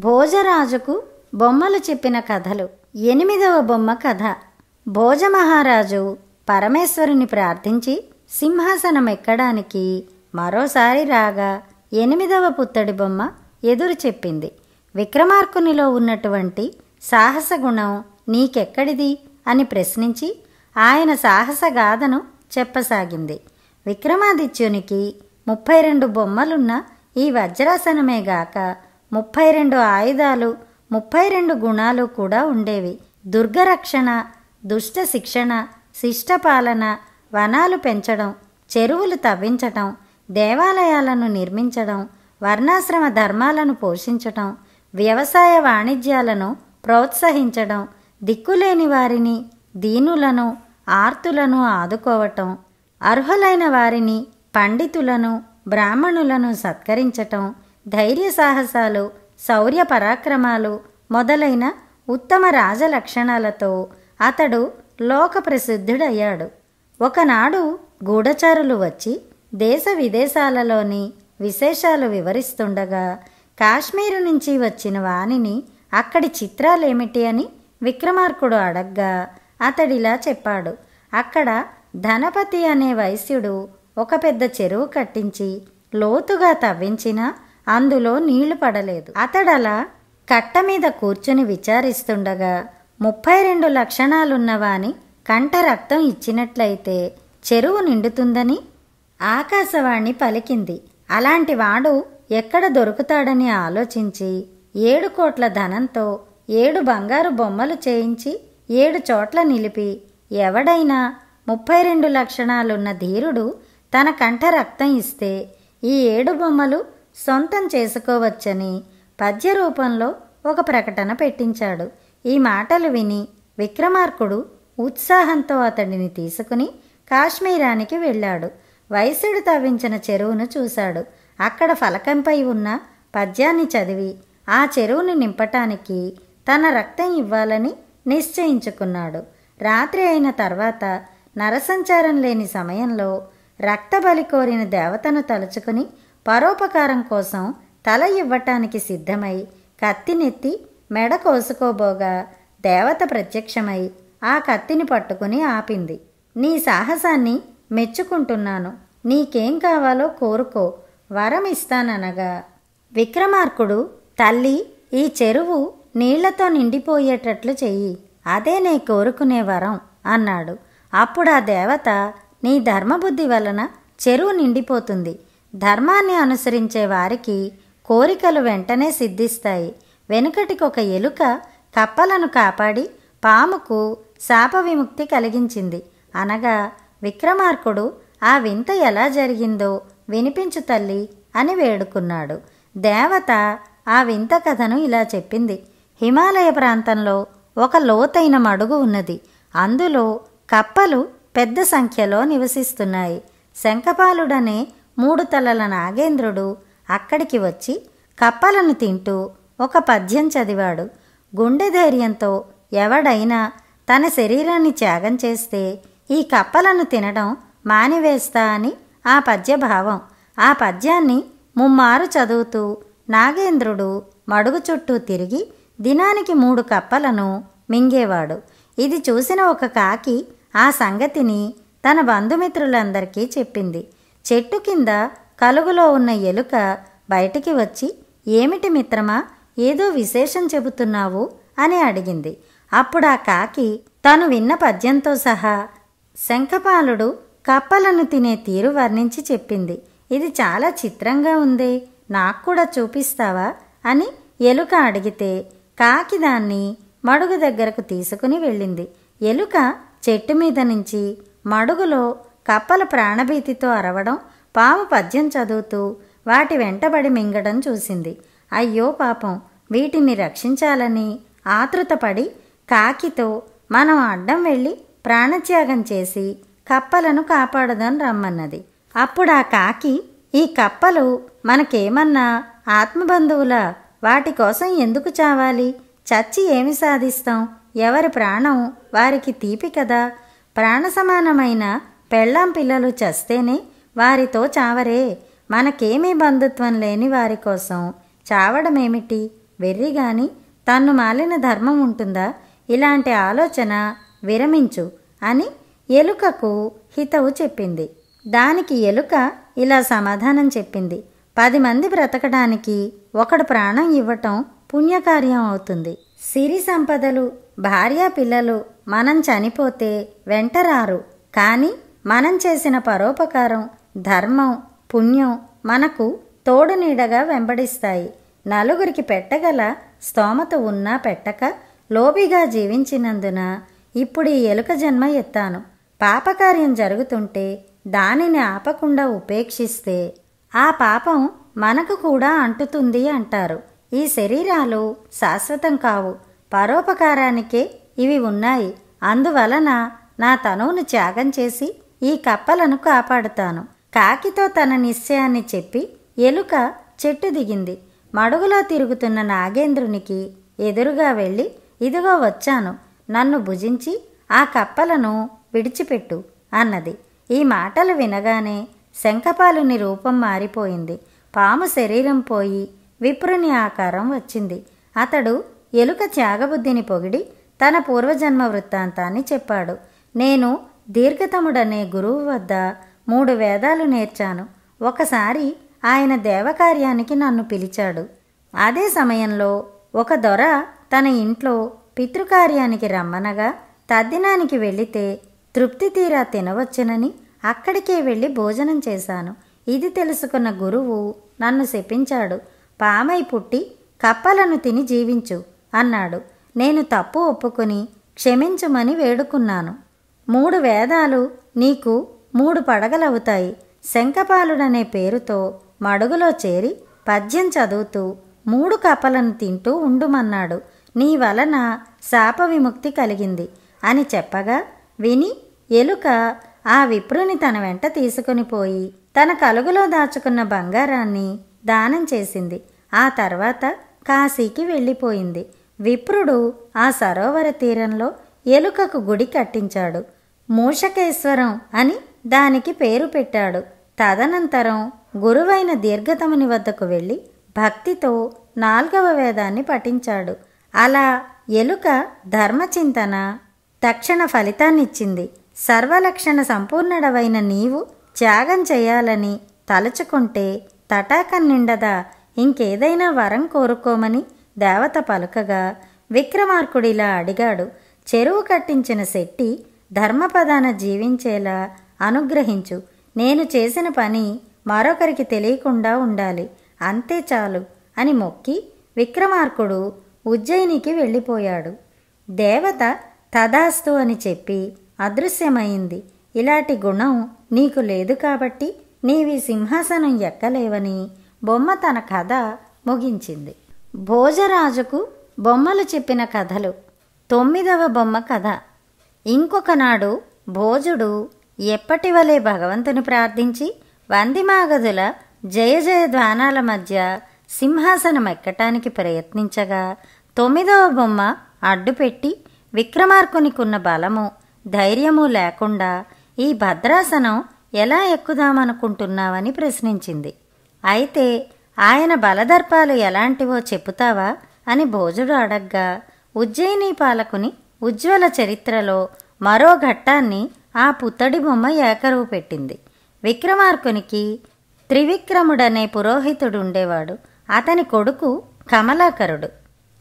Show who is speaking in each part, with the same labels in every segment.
Speaker 1: భోజరాజుకు బొమ్మలు చెప్పిన కథలు ఎనిమిదవ బొమ్మ కథ భోజమహారాజు పరమేశ్వరుని ప్రార్థించి సింహాసనం ఎక్కడానికి మరోసారి రాగా ఎనిమిదవ పుత్తడి బొమ్మ ఎదురు చెప్పింది విక్రమార్కునిలో ఉన్నటువంటి సాహసగుణం నీకెక్కడిది అని ప్రశ్నించి ఆయన సాహసగాథను చెప్పసాగింది విక్రమాదిత్యునికి ముప్పై రెండు బొమ్మలున్న ఈ వజ్రాసనమే గాక ముప్పై రెండు ఆయుధాలు ముప్పై రెండు గుణాలు కూడా ఉండేవి దుర్గరక్షణ దుష్ట శిక్షణ శిష్టపాలన వనాలు పెంచడం చెరువులు తవ్వించటం దేవాలయాలను నిర్మించడం వర్ణాశ్రమ ధర్మాలను పోషించటం వ్యవసాయ వాణిజ్యాలను ప్రోత్సహించడం దిక్కులేని వారిని దీనులను ఆర్తులను ఆదుకోవటం అర్హులైన వారిని పండితులను బ్రాహ్మణులను సత్కరించటం ధైర్య సాహసాలు శౌర్య పరాక్రమాలు మొదలైన ఉత్తమ రాజ లక్షణాలతో అతడు లోక ప్రసిద్ధుడయ్యాడు ఒకనాడు గూఢచారులు వచ్చి దేశ విదేశాలలోని విశేషాలు వివరిస్తుండగా కాశ్మీరు నుంచి వచ్చిన వాణిని అక్కడి చిత్రాలేమిటి అని విక్రమార్కుడు అడగ్గా అతడిలా చెప్పాడు అక్కడ ధనపతి అనే వైశ్యుడు ఒక పెద్ద చెరువు కట్టించి లోతుగా తవ్వించినా అందులో నీళ్లు పడలేదు అతడలా కట్ట మీద కూర్చుని విచారిస్తుండగా ముప్పై రెండు లక్షణాలున్నవాని కంట రక్తం ఇచ్చినట్లయితే చెరువు నిండుతుందని ఆకాశవాణి పలికింది అలాంటి వాడు ఎక్కడ దొరుకుతాడని ఆలోచించి ఏడు కోట్ల ధనంతో ఏడు బంగారు బొమ్మలు చేయించి ఏడు చోట్ల నిలిపి ఎవడైనా ముప్పై రెండు లక్షణాలున్న ధీరుడు తన కంఠ రక్తం ఇస్తే ఈ ఏడు బొమ్మలు సొంతం చేసుకోవచ్చని పద్య రూపంలో ఒక ప్రకటన పెట్టించాడు ఈ మాటలు విని విక్రమార్కుడు ఉత్సాహంతో అతడిని తీసుకుని కాశ్మీరానికి వెళ్ళాడు వయసుడు తవ్వించిన చెరువును చూశాడు అక్కడ ఫలకంపై ఉన్న పద్యాన్ని చదివి ఆ చెరువుని నింపటానికి తన రక్తం ఇవ్వాలని నిశ్చయించుకున్నాడు రాత్రి అయిన తర్వాత నరసంచారం లేని సమయంలో రక్తబలి కోరిన దేవతను తలుచుకుని పరోపకారం కోసం తల ఇవ్వటానికి సిద్ధమై కత్తినెత్తి మెడ కోసుకోబోగా దేవత ప్రత్యక్షమై ఆ కత్తిని పట్టుకుని ఆపింది నీ సాహసాన్ని మెచ్చుకుంటున్నాను నీకేం కావాలో కోరుకో వరం ఇస్తాననగా విక్రమార్కుడు తల్లి ఈ చెరువు నీళ్లతో నిండిపోయేటట్లు చెయ్యి అదే నీ కోరుకునే వరం అన్నాడు అప్పుడు ఆ దేవత నీ ధర్మబుద్ధి వలన చెరువు నిండిపోతుంది ధర్మాన్ని అనుసరించే వారికి కోరికలు వెంటనే సిద్ధిస్తాయి వెనుకటికి ఒక ఎలుక కప్పలను కాపాడి పాముకు శాప విముక్తి కలిగించింది అనగా విక్రమార్కుడు ఆ వింత ఎలా జరిగిందో వినిపించు తల్లి అని వేడుకున్నాడు దేవత ఆ వింత కథను ఇలా చెప్పింది హిమాలయ ప్రాంతంలో ఒక లోతైన మడుగు ఉన్నది అందులో కప్పలు పెద్ద సంఖ్యలో నివసిస్తున్నాయి శంఖపాలుడనే మూడు తలల నాగేంద్రుడు అక్కడికి వచ్చి కప్పలను తింటూ ఒక పద్యం చదివాడు గుండె ధైర్యంతో ఎవడైనా తన శరీరాన్ని త్యాగం చేస్తే ఈ కప్పలను తినడం మానివేస్తా అని ఆ పద్యభావం ఆ పద్యాన్ని ముమ్మారు చదువుతూ నాగేంద్రుడు మడుగు చుట్టూ తిరిగి దినానికి మూడు కప్పలను మింగేవాడు ఇది చూసిన ఒక కాకి ఆ సంగతిని తన బంధుమిత్రులందరికీ చెప్పింది చెట్టు కింద కలుగులో ఉన్న ఎలుక బయటికి వచ్చి ఏమిటి మిత్రమా ఏదో విశేషం చెబుతున్నావు అని అడిగింది అప్పుడు ఆ కాకి తను విన్న పద్యంతో సహా శంఖపాలుడు కప్పలను తినే తీరు వర్ణించి చెప్పింది ఇది చాలా చిత్రంగా ఉంది నాకు కూడా చూపిస్తావా అని ఎలుక అడిగితే కాకి దాన్ని మడుగు దగ్గరకు తీసుకుని వెళ్ళింది ఎలుక చెట్టు మీద నుంచి మడుగులో కప్పల ప్రాణభీతితో అరవడం పాము పద్యం చదువుతూ వాటి వెంటబడి మింగడం చూసింది అయ్యో పాపం వీటిని రక్షించాలని ఆతృతపడి కాకితో మనం అడ్డం వెళ్ళి ప్రాణత్యాగం చేసి కప్పలను కాపాడదని రమ్మన్నది అప్పుడు ఆ కాకి ఈ కప్పలు మనకేమన్నా ఆత్మబంధువుల వాటి కోసం ఎందుకు చావాలి చచ్చి ఏమి సాధిస్తాం ఎవరి ప్రాణం వారికి తీపి కదా ప్రాణ సమానమైన పెళ్ళాం పిల్లలు చస్తేనే వారితో చావరే మనకేమీ బంధుత్వం లేని వారి కోసం చావడమేమిటి వెర్రి గాని తన్ను మాలిన ధర్మం ఉంటుందా ఇలాంటి ఆలోచన విరమించు అని ఎలుకకు హితవు చెప్పింది దానికి ఎలుక ఇలా సమాధానం చెప్పింది పది మంది బ్రతకడానికి ఒకడు ప్రాణం ఇవ్వటం పుణ్యకార్యం అవుతుంది సిరి సంపదలు భార్య పిల్లలు మనం చనిపోతే వెంటరారు కానీ మనం చేసిన పరోపకారం ధర్మం పుణ్యం మనకు తోడు నీడగా వెంబడిస్తాయి నలుగురికి పెట్టగల స్తోమత ఉన్నా పెట్టక లోబిగా జీవించినందున ఇప్పుడు ఈ ఎలుక జన్మ ఎత్తాను పాపకార్యం జరుగుతుంటే దానిని ఆపకుండా ఉపేక్షిస్తే ఆ పాపం మనకు కూడా అంటుతుంది అంటారు ఈ శరీరాలు శాశ్వతం కావు పరోపకారానికే ఇవి ఉన్నాయి అందువలన నా తనువును త్యాగం చేసి ఈ కప్పలను కాపాడుతాను కాకితో తన నిశ్చయాన్ని చెప్పి ఎలుక చెట్టు దిగింది మడుగులో తిరుగుతున్న నాగేంద్రునికి ఎదురుగా వెళ్ళి ఇదిగో వచ్చాను నన్ను భుజించి ఆ కప్పలను విడిచిపెట్టు అన్నది ఈ మాటలు వినగానే శంఖపాలుని రూపం మారిపోయింది పాము శరీరం పోయి విప్రుని ఆకారం వచ్చింది అతడు ఎలుక త్యాగబుద్ధిని పొగిడి తన పూర్వజన్మ వృత్తాంతాన్ని చెప్పాడు నేను దీర్ఘతముడనే గురువు వద్ద మూడు వేదాలు నేర్చాను ఒకసారి ఆయన దేవకార్యానికి నన్ను పిలిచాడు అదే సమయంలో ఒక దొర తన ఇంట్లో పితృకార్యానికి రమ్మనగా తద్దినానికి వెళితే తృప్తి తీరా తినవచ్చునని అక్కడికే వెళ్ళి భోజనం చేశాను ఇది తెలుసుకున్న గురువు నన్ను శపించాడు పామై పుట్టి కప్పలను తిని జీవించు అన్నాడు నేను తప్పు ఒప్పుకొని క్షమించమని వేడుకున్నాను మూడు వేదాలు నీకు మూడు పడగలవుతాయి శంఖపాలుడనే పేరుతో మడుగులో చేరి పద్యం చదువుతూ మూడు కప్పలను తింటూ ఉండుమన్నాడు నీ వలన శాప విముక్తి కలిగింది అని చెప్పగా విని ఎలుక ఆ విప్రుని తన వెంట తీసుకుని పోయి తన కలుగులో దాచుకున్న బంగారాన్ని దానం చేసింది ఆ తర్వాత కాశీకి వెళ్ళిపోయింది విప్రుడు ఆ సరోవర తీరంలో ఎలుకకు గుడి కట్టించాడు మూషకేశ్వరం అని దానికి పేరు పెట్టాడు తదనంతరం గురువైన దీర్ఘతముని వద్దకు వెళ్ళి భక్తితో నాల్గవ వేదాన్ని పఠించాడు అలా ఎలుక ధర్మచింతన తక్షణ ఫలితాన్నిచ్చింది సర్వలక్షణ సంపూర్ణుడవైన నీవు త్యాగం చేయాలని తలుచుకుంటే తటాకం నిండదా ఇంకేదైనా వరం కోరుకోమని దేవత పలుకగా విక్రమార్కుడిలా అడిగాడు చెరువు కట్టించిన శెట్టి ధర్మపదాన జీవించేలా అనుగ్రహించు నేను చేసిన పని మరొకరికి తెలియకుండా ఉండాలి అంతే చాలు అని మొక్కి విక్రమార్కుడు ఉజ్జయినికి వెళ్ళిపోయాడు దేవత తదాస్తు అని చెప్పి అదృశ్యమైంది ఇలాంటి గుణం నీకు లేదు కాబట్టి నీవి సింహాసనం ఎక్కలేవని బొమ్మ తన కథ ముగించింది భోజరాజుకు బొమ్మలు చెప్పిన కథలు తొమ్మిదవ బొమ్మ కథ ఇంకొకనాడు భోజుడు ఎప్పటి వలె భగవంతుని ప్రార్థించి వందిమాగదుల జయ జయ ధ్వానాల మధ్య సింహాసనం ఎక్కటానికి ప్రయత్నించగా తొమ్మిదవ బొమ్మ అడ్డుపెట్టి విక్రమార్కునికున్న బలము ధైర్యము లేకుండా ఈ భద్రాసనం ఎలా ఎక్కుదామనుకుంటున్నావని ప్రశ్నించింది అయితే ఆయన బలదర్పాలు ఎలాంటివో చెబుతావా అని భోజుడు అడగ్గా ఉజ్జయిని పాలకుని ఉజ్వల చరిత్రలో మరో ఘట్టాన్ని ఆ పుత్తడి బొమ్మ ఏకరువు పెట్టింది విక్రమార్కునికి త్రివిక్రముడనే పురోహితుడు ఉండేవాడు అతని కొడుకు కమలాకరుడు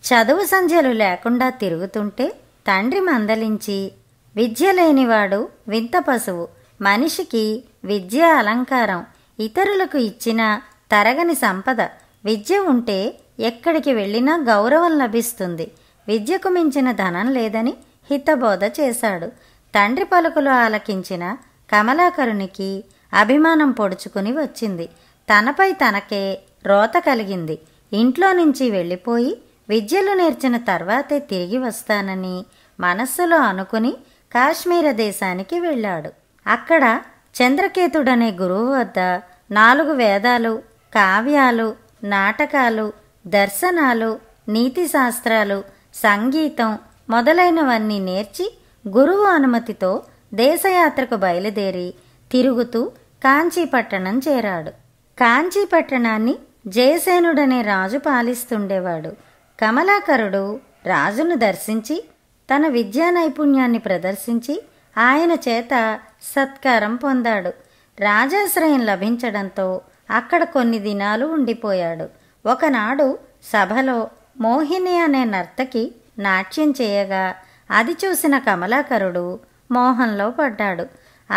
Speaker 1: చదువు సంధ్యలు లేకుండా తిరుగుతుంటే తండ్రి మందలించి విద్య లేనివాడు వింత పశువు మనిషికి విద్య అలంకారం ఇతరులకు ఇచ్చిన తరగని సంపద విద్య ఉంటే ఎక్కడికి వెళ్ళినా గౌరవం లభిస్తుంది విద్యకు మించిన ధనం లేదని హితబోధ చేశాడు తండ్రి పలుకులు ఆలకించిన కమలాకరునికి అభిమానం పొడుచుకుని వచ్చింది తనపై తనకే రోత కలిగింది ఇంట్లో నుంచి వెళ్ళిపోయి విద్యలు నేర్చిన తర్వాతే తిరిగి వస్తానని మనస్సులో అనుకుని కాశ్మీర దేశానికి వెళ్ళాడు అక్కడ చంద్రకేతుడనే గురువు వద్ద నాలుగు వేదాలు కావ్యాలు నాటకాలు దర్శనాలు నీతిశాస్త్రాలు సంగీతం మొదలైనవన్నీ నేర్చి గురువు అనుమతితో దేశయాత్రకు బయలుదేరి తిరుగుతూ కాంచీపట్టణం చేరాడు కాంచీపట్టణాన్ని జయసేనుడనే రాజు పాలిస్తుండేవాడు కమలాకరుడు రాజును దర్శించి తన విద్యా నైపుణ్యాన్ని ప్రదర్శించి ఆయన చేత సత్కారం పొందాడు రాజాశ్రయం లభించడంతో అక్కడ కొన్ని దినాలు ఉండిపోయాడు ఒకనాడు సభలో మోహిని అనే నర్తకి నాట్యం చేయగా అది చూసిన కమలాకరుడు మోహంలో పడ్డాడు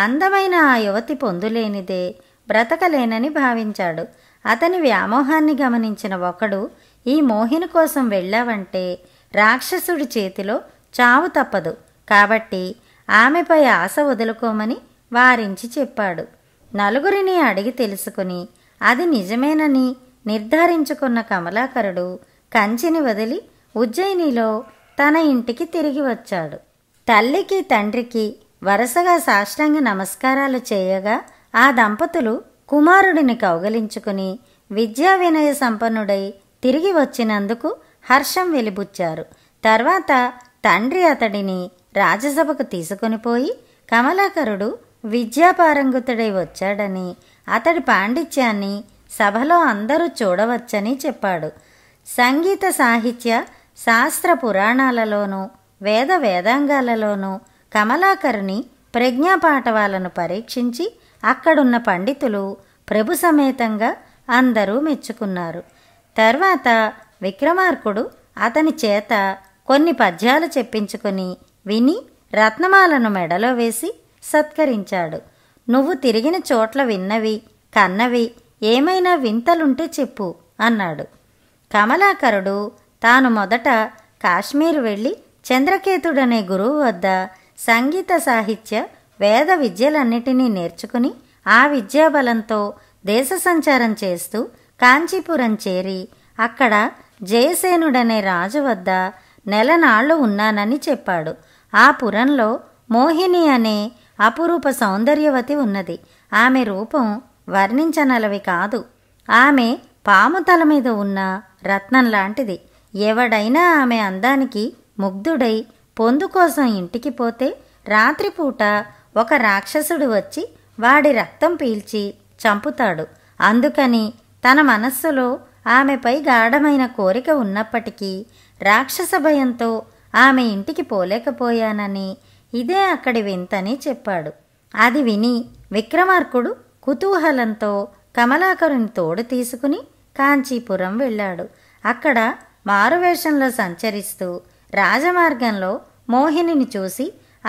Speaker 1: అందమైన ఆ యువతి పొందులేనిదే బ్రతకలేనని భావించాడు అతని వ్యామోహాన్ని గమనించిన ఒకడు ఈ మోహిని కోసం వెళ్ళావంటే రాక్షసుడి చేతిలో చావు తప్పదు కాబట్టి ఆమెపై ఆశ వదులుకోమని వారించి చెప్పాడు నలుగురిని అడిగి తెలుసుకుని అది నిజమేనని నిర్ధారించుకున్న కమలాకరుడు కంచిని వదిలి ఉజ్జయినిలో తన ఇంటికి తిరిగి వచ్చాడు తల్లికి తండ్రికి వరుసగా సాష్టాంగ నమస్కారాలు చేయగా ఆ దంపతులు కుమారుడిని కౌగలించుకుని విద్యా వినయ సంపన్నుడై తిరిగి వచ్చినందుకు హర్షం వెలిబుచ్చారు తర్వాత తండ్రి అతడిని రాజసభకు తీసుకొని పోయి కమలాకరుడు విద్యాపారంగుతుడై వచ్చాడని అతడి పాండిత్యాన్ని సభలో అందరూ చూడవచ్చని చెప్పాడు సంగీత సాహిత్య శాస్త్ర పురాణాలలోనూ వేద వేదాంగాలలోనూ కమలాకరుని ప్రజ్ఞాపాఠవాలను పరీక్షించి అక్కడున్న పండితులు ప్రభు సమేతంగా అందరూ మెచ్చుకున్నారు తర్వాత విక్రమార్కుడు అతని చేత కొన్ని పద్యాలు చెప్పించుకొని విని రత్నమాలను మెడలో వేసి సత్కరించాడు నువ్వు తిరిగిన చోట్ల విన్నవి కన్నవి ఏమైనా వింతలుంటే చెప్పు అన్నాడు కమలాకరుడు తాను మొదట కాశ్మీర్ వెళ్ళి చంద్రకేతుడనే గురువు వద్ద సంగీత సాహిత్య వేద విద్యలన్నిటినీ నేర్చుకుని ఆ విద్యాబలంతో దేశ సంచారం చేస్తూ కాంచీపురం చేరి అక్కడ జయసేనుడనే రాజు వద్ద నెలనాళ్ళు ఉన్నానని చెప్పాడు ఆ పురంలో మోహిని అనే అపురూప సౌందర్యవతి ఉన్నది ఆమె రూపం వర్ణించనలవి కాదు ఆమె పాము తల మీద ఉన్న రత్నం లాంటిది ఎవడైనా ఆమె అందానికి ముగ్ధుడై పొందు కోసం ఇంటికి పోతే రాత్రిపూట ఒక రాక్షసుడు వచ్చి వాడి రక్తం పీల్చి చంపుతాడు అందుకని తన మనస్సులో ఆమెపై గాఢమైన కోరిక ఉన్నప్పటికీ రాక్షస భయంతో ఆమె ఇంటికి పోలేకపోయానని ఇదే అక్కడి వింతని చెప్పాడు అది విని విక్రమార్కుడు కుతూహలంతో కమలాకరుని తోడు తీసుకుని కాంచీపురం వెళ్ళాడు అక్కడ మారువేషంలో సంచరిస్తూ రాజమార్గంలో మోహినిని చూసి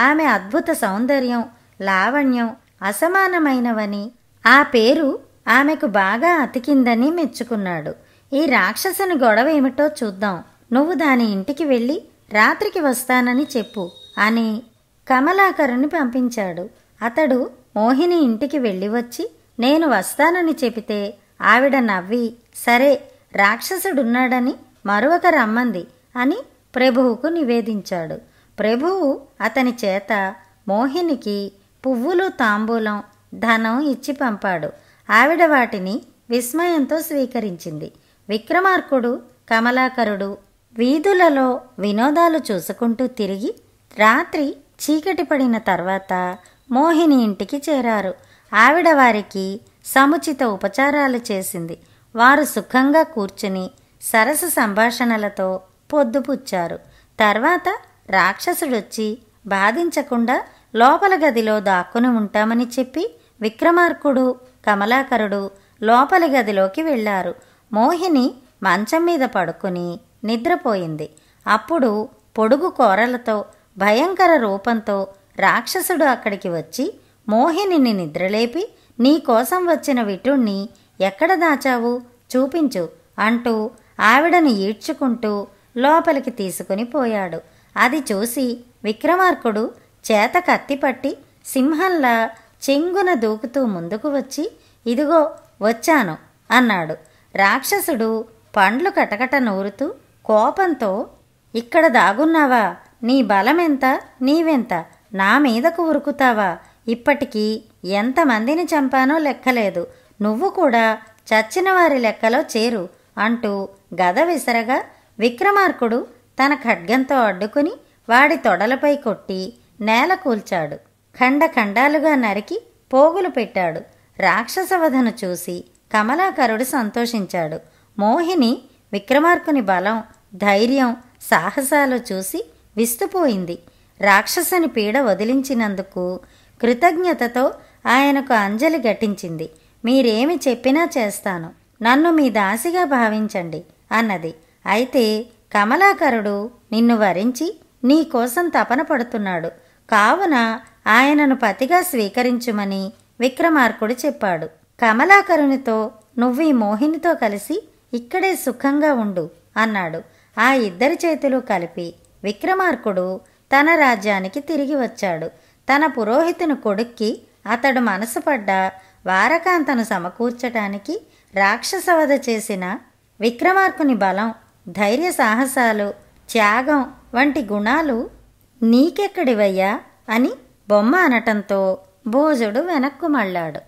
Speaker 1: ఆమె అద్భుత సౌందర్యం లావణ్యం అసమానమైనవని ఆ పేరు ఆమెకు బాగా అతికిందని మెచ్చుకున్నాడు ఈ రాక్షసుని గొడవ ఏమిటో చూద్దాం నువ్వు దాని ఇంటికి వెళ్ళి రాత్రికి వస్తానని చెప్పు అని కమలాకరుని పంపించాడు అతడు మోహిని ఇంటికి వెళ్ళి వచ్చి నేను వస్తానని చెబితే ఆవిడ నవ్వి సరే రాక్షసుడున్నాడని మరొక రమ్మంది అని ప్రభువుకు నివేదించాడు ప్రభువు అతని చేత మోహినికి పువ్వులు తాంబూలం ధనం ఇచ్చి పంపాడు ఆవిడ వాటిని విస్మయంతో స్వీకరించింది విక్రమార్కుడు కమలాకరుడు వీధులలో వినోదాలు చూసుకుంటూ తిరిగి రాత్రి చీకటి పడిన తర్వాత మోహిని ఇంటికి చేరారు ఆవిడ వారికి సముచిత ఉపచారాలు చేసింది వారు సుఖంగా కూర్చుని సరస సంభాషణలతో పొద్దుపుచ్చారు తర్వాత రాక్షసుడొచ్చి బాధించకుండా లోపల గదిలో దాక్కుని ఉంటామని చెప్పి విక్రమార్కుడు కమలాకరుడు లోపలి గదిలోకి వెళ్ళారు మోహిని మంచం మీద పడుకుని నిద్రపోయింది అప్పుడు పొడుగు కోరలతో భయంకర రూపంతో రాక్షసుడు అక్కడికి వచ్చి మోహినిని నిద్రలేపి నీకోసం వచ్చిన విటుణ్ణి ఎక్కడ దాచావు చూపించు అంటూ ఆవిడను ఈడ్చుకుంటూ లోపలికి తీసుకుని పోయాడు అది చూసి విక్రమార్కుడు చేత కత్తిపట్టి సింహంలా చెంగున దూకుతూ ముందుకు వచ్చి ఇదిగో వచ్చాను అన్నాడు రాక్షసుడు పండ్లు కటకట నూరుతూ కోపంతో ఇక్కడ దాగున్నావా నీ బలమెంత నీవెంత నా మీదకు ఉరుకుతావా ఇప్పటికీ ఎంతమందిని చంపానో లెక్కలేదు నువ్వు కూడా చచ్చిన వారి లెక్కలో చేరు అంటూ గద విసరగా విక్రమార్కుడు తన ఖడ్గంతో అడ్డుకుని వాడి తొడలపై కొట్టి నేల కూల్చాడు ఖండఖండాలుగా నరికి పోగులు పెట్టాడు రాక్షసవధను చూసి కమలాకరుడు సంతోషించాడు మోహిని విక్రమార్కుని బలం ధైర్యం సాహసాలు చూసి విస్తుపోయింది రాక్షసుని పీడ వదిలించినందుకు కృతజ్ఞతతో ఆయనకు అంజలి ఘటించింది మీరేమి చెప్పినా చేస్తాను నన్ను మీ దాసిగా భావించండి అన్నది అయితే కమలాకరుడు నిన్ను వరించి నీకోసం తపన పడుతున్నాడు కావున ఆయనను పతిగా స్వీకరించుమని విక్రమార్కుడు చెప్పాడు కమలాకరునితో నువ్వు ఈ మోహినితో కలిసి ఇక్కడే సుఖంగా ఉండు అన్నాడు ఆ ఇద్దరి చేతులు కలిపి విక్రమార్కుడు తన రాజ్యానికి తిరిగి వచ్చాడు తన పురోహితుని కొడుక్కి అతడు మనసుపడ్డ వారకాంతను సమకూర్చటానికి రాక్షసవధ చేసిన విక్రమార్కుని బలం ధైర్య సాహసాలు త్యాగం వంటి గుణాలు నీకెక్కడివయ్యా అని బొమ్మ అనటంతో భోజుడు వెనక్కు మళ్ళాడు